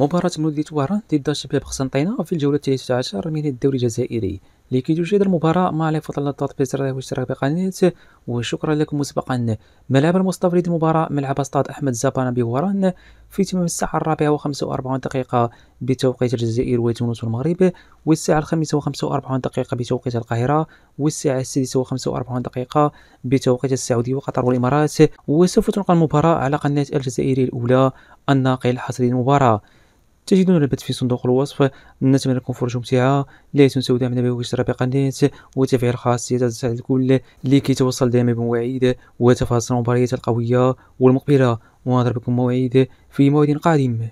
مباراة مولودية وهران ضد شباب قسنطينة في الجولة الثالثة عشر من الدوري الجزائري لكي تشاهد المباراة مع عليك فضل الضغط بزر والاشتراك بقناة وشكرا لكم مسبقا ملعب المصطفى المستفيد المباراة ملعب استاد أحمد زبانا بوران في تمام الساعة الرابعة وخمسة وأربعون دقيقة بتوقيت الجزائر وتونس والمغرب والساعة الخامسة وخمسة وأربعون دقيقة بتوقيت القاهرة والساعة السادسة وخمسة وأربعون دقيقة بتوقيت السعودية وقطر والإمارات وسوف تنقل المباراة على قناة الجزائري الأولى الناقل الحصري للمباراة تجدون البث في صندوق الوصف نتمنى لكم فرجة ممتعة لا تنسوا دعمنا بوجه رابع قناة وتفعيل خاصية تساعد الكل لكي توصل دائما بمواعيد وتفاصيل المباريات القوية والمقبلة ونضربكم موعد في موعد قادم